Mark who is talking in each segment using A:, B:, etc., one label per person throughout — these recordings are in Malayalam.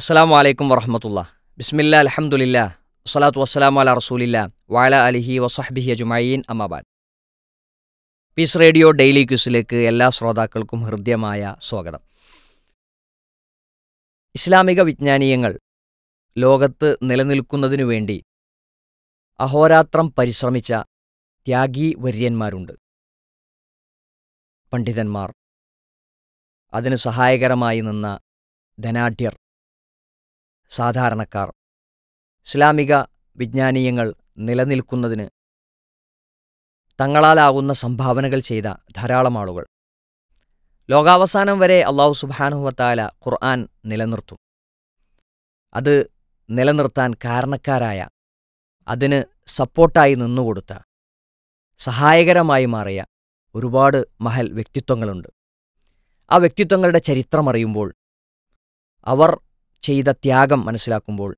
A: അസ്സാം വലൈക്കും വറഹമത്തുള്ള ബിസ്മില്ല അലഹമുല്ല സ്വലാത്തു വസ്സലാം അല റസൂലില്ല വാല അലിഹി വസഹബിഹി അജുമയീൻ അമ്മാബാൻ പീസ് റേഡിയോ ഡെയിലി ക്യൂസിലേക്ക് എല്ലാ ശ്രോതാക്കൾക്കും ഹൃദ്യമായ സ്വാഗതം ഇസ്ലാമിക വിജ്ഞാനീയങ്ങൾ ലോകത്ത് നിലനിൽക്കുന്നതിനു വേണ്ടി അഹോരാത്രം പരിശ്രമിച്ച ത്യാഗി വര്യന്മാരുണ്ട് പണ്ഡിതന്മാർ അതിന് സഹായകരമായി നിന്ന ധനാഢ്യർ സാധാരണക്കാർ ഇസ്ലാമിക വിജ്ഞാനീയങ്ങൾ നിലനിൽക്കുന്നതിന് തങ്ങളാലാവുന്ന സംഭാവനകൾ ചെയ്ത ധാരാളം ആളുകൾ ലോകാവസാനം വരെ അള്ളാഹു സുബാനുഹത്താല ഖുർആൻ നിലനിർത്തും അത് നിലനിർത്താൻ കാരണക്കാരായ അതിന് സപ്പോർട്ടായി നിന്നുകൊടുത്ത സഹായകരമായി മാറിയ ഒരുപാട് മഹൽ വ്യക്തിത്വങ്ങളുണ്ട് ആ വ്യക്തിത്വങ്ങളുടെ ചരിത്രമറിയുമ്പോൾ അവർ ചെയ്ത ത്യാഗം മനസ്സിലാക്കുമ്പോൾ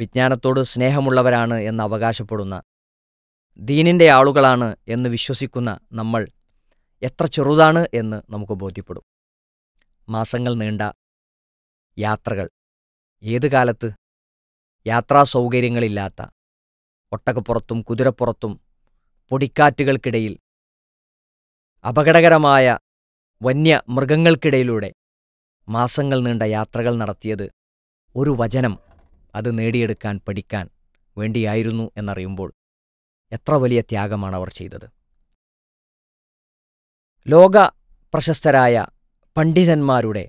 A: വിജ്ഞാനത്തോട് സ്നേഹമുള്ളവരാണ് എന്ന് അവകാശപ്പെടുന്ന ദീനിൻ്റെ ആളുകളാണ് എന്ന് വിശ്വസിക്കുന്ന നമ്മൾ എത്ര ചെറുതാണ് എന്ന് നമുക്ക് ബോധ്യപ്പെടും മാസങ്ങൾ നീണ്ട യാത്രകൾ ഏത് കാലത്ത് യാത്രാ സൗകര്യങ്ങളില്ലാത്ത ഒട്ടകപ്പുറത്തും കുതിരപ്പുറത്തും പൊടിക്കാറ്റുകൾക്കിടയിൽ അപകടകരമായ വന്യ മൃഗങ്ങൾക്കിടയിലൂടെ മാസങ്ങൾ നീണ്ട യാത്രകൾ നടത്തിയത് ഒരു വചനം അത് നേടിയെടുക്കാൻ പഠിക്കാൻ വേണ്ടിയായിരുന്നു എന്നറിയുമ്പോൾ എത്ര വലിയ ത്യാഗമാണ് അവർ ചെയ്തത് ലോക പ്രശസ്തരായ പണ്ഡിതന്മാരുടെ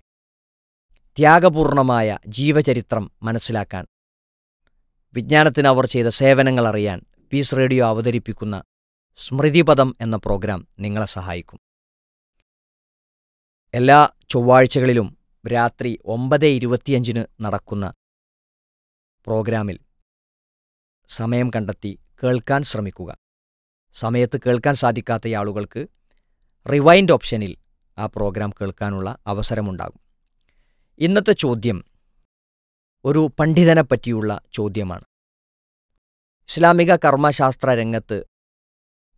A: ത്യാഗപൂർണമായ ജീവചരിത്രം മനസ്സിലാക്കാൻ വിജ്ഞാനത്തിന് അവർ ചെയ്ത സേവനങ്ങൾ അറിയാൻ പീസ് റേഡിയോ അവതരിപ്പിക്കുന്ന സ്മൃതിപദം എന്ന പ്രോഗ്രാം നിങ്ങളെ സഹായിക്കും എല്ലാ ചൊവ്വാഴ്ചകളിലും രാത്രി ഒമ്പത് ഇരുപത്തിയഞ്ചിന് നടക്കുന്ന പ്രോഗ്രാമിൽ സമയം കണ്ടെത്തി കേൾക്കാൻ ശ്രമിക്കുക സമയത്ത് കേൾക്കാൻ സാധിക്കാത്ത ആളുകൾക്ക് റിവൈൻഡ് ഓപ്ഷനിൽ ആ പ്രോഗ്രാം കേൾക്കാനുള്ള അവസരമുണ്ടാകും ഇന്നത്തെ ചോദ്യം ഒരു പണ്ഡിതനെ പറ്റിയുള്ള ചോദ്യമാണ് ഇസ്ലാമിക കർമ്മശാസ്ത്ര രംഗത്ത്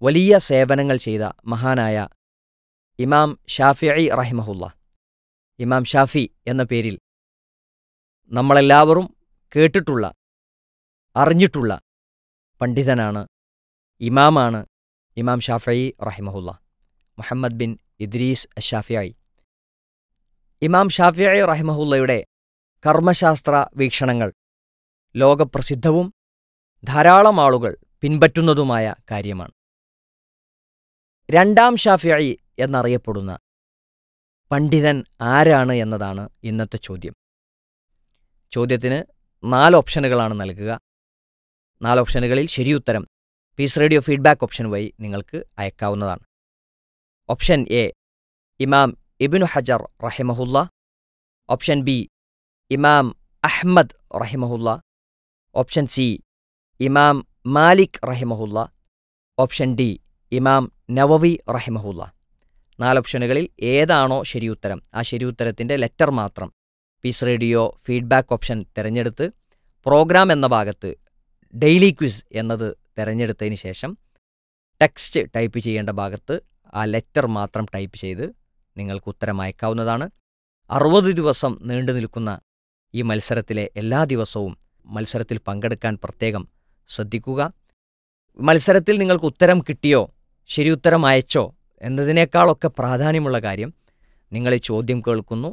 A: വലിയ സേവനങ്ങൾ ചെയ്ത മഹാനായ ഇമാം ഷാഫിഇ റഹിമഹുല്ലാ ഇമാം ഷാഫി എന്ന പേരിൽ നമ്മളെല്ലാവരും കേട്ടിട്ടുള്ള അറിഞ്ഞിട്ടുള്ള പണ്ഡിതനാണ് ഇമാമാണ് ഇമാം ഷാഫി റഹിമഹുല്ല മുഹമ്മദ് ബിൻ ഇദ്രീസ് അഷാഫിയായി ഇമാം ഷാഫി റഹിമഹുല്ലയുടെ കർമ്മശാസ്ത്ര വീക്ഷണങ്ങൾ ലോകപ്രസിദ്ധവും ധാരാളം ആളുകൾ പിൻപറ്റുന്നതുമായ കാര്യമാണ് രണ്ടാം ഷാഫിയായി എന്നറിയപ്പെടുന്ന പണ്ഡിതൻ ആരാണ് എന്നതാണ് ഇന്നത്തെ ചോദ്യം ചോദ്യത്തിന് നാല് ഓപ്ഷനുകളാണ് നൽകുക നാല് ഓപ്ഷനുകളിൽ ശരിയുത്തരം പീസ് റേഡിയോ ഫീഡ്ബാക്ക് ഓപ്ഷൻ വഴി നിങ്ങൾക്ക് അയക്കാവുന്നതാണ് ഓപ്ഷൻ എ ഇമാം ഇബിനു ഹജർ റഹിമഹുല്ല ഓപ്ഷൻ ബി ഇമാം അഹ്മദ് റഹിമഹുല്ല ഓപ്ഷൻ സി ഇമാം മാലിക് റഹിമഹുല്ല ഓപ്ഷൻ ഡി ഇമാം നവവി റഹിമഹുല്ലാ നാല് ഓപ്ഷനുകളിൽ ഏതാണോ ശരിയുത്തരം ആ ശരിയുത്തരത്തിൻ്റെ ലെറ്റർ മാത്രം പീസ് റേഡിയോ ഫീഡ്ബാക്ക് ഓപ്ഷൻ തിരഞ്ഞെടുത്ത് പ്രോഗ്രാം എന്ന ഭാഗത്ത് ഡെയിലി ക്വിസ് എന്നത് തിരഞ്ഞെടുത്തതിന് ശേഷം ടെക്സ്റ്റ് ടൈപ്പ് ചെയ്യേണ്ട ഭാഗത്ത് ആ ലെറ്റർ മാത്രം ടൈപ്പ് ചെയ്ത് നിങ്ങൾക്ക് ഉത്തരം അയക്കാവുന്നതാണ് അറുപത് ദിവസം നീണ്ടു നിൽക്കുന്ന ഈ മത്സരത്തിലെ എല്ലാ ദിവസവും മത്സരത്തിൽ പങ്കെടുക്കാൻ പ്രത്യേകം ശ്രദ്ധിക്കുക മത്സരത്തിൽ നിങ്ങൾക്ക് ഉത്തരം കിട്ടിയോ ശരി ഉത്തരം അയച്ചോ എന്നതിനേക്കാളൊക്കെ പ്രാധാന്യമുള്ള കാര്യം നിങ്ങൾ ഈ ചോദ്യം കേൾക്കുന്നു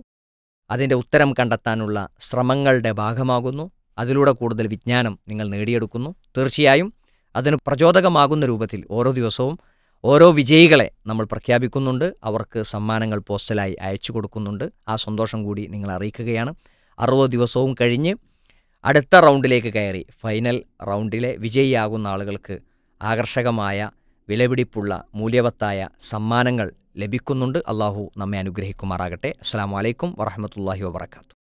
A: അതിൻ്റെ ഉത്തരം കണ്ടെത്താനുള്ള ശ്രമങ്ങളുടെ ഭാഗമാകുന്നു അതിലൂടെ കൂടുതൽ വിജ്ഞാനം നിങ്ങൾ നേടിയെടുക്കുന്നു തീർച്ചയായും അതിന് പ്രചോദകമാകുന്ന രൂപത്തിൽ ഓരോ ദിവസവും ഓരോ വിജയികളെ നമ്മൾ പ്രഖ്യാപിക്കുന്നുണ്ട് അവർക്ക് സമ്മാനങ്ങൾ പോസ്റ്റലായി അയച്ചു കൊടുക്കുന്നുണ്ട് ആ സന്തോഷം കൂടി നിങ്ങൾ അറിയിക്കുകയാണ് അറുപത് ദിവസവും കഴിഞ്ഞ് അടുത്ത റൗണ്ടിലേക്ക് കയറി ഫൈനൽ റൗണ്ടിലെ വിജയിയാകുന്ന ആളുകൾക്ക് ആകർഷകമായ വിലപിടിപ്പുള്ള മൂല്യവത്തായ സമ്മാനങ്ങൾ ലഭിക്കുന്നുണ്ട് അള്ളാഹു നമ്മെ അനുഗ്രഹിക്കുമാറാകട്ടെ അസ്സാം വലൈക്കും വറഹമത്തല്ലാഹി വാത്തു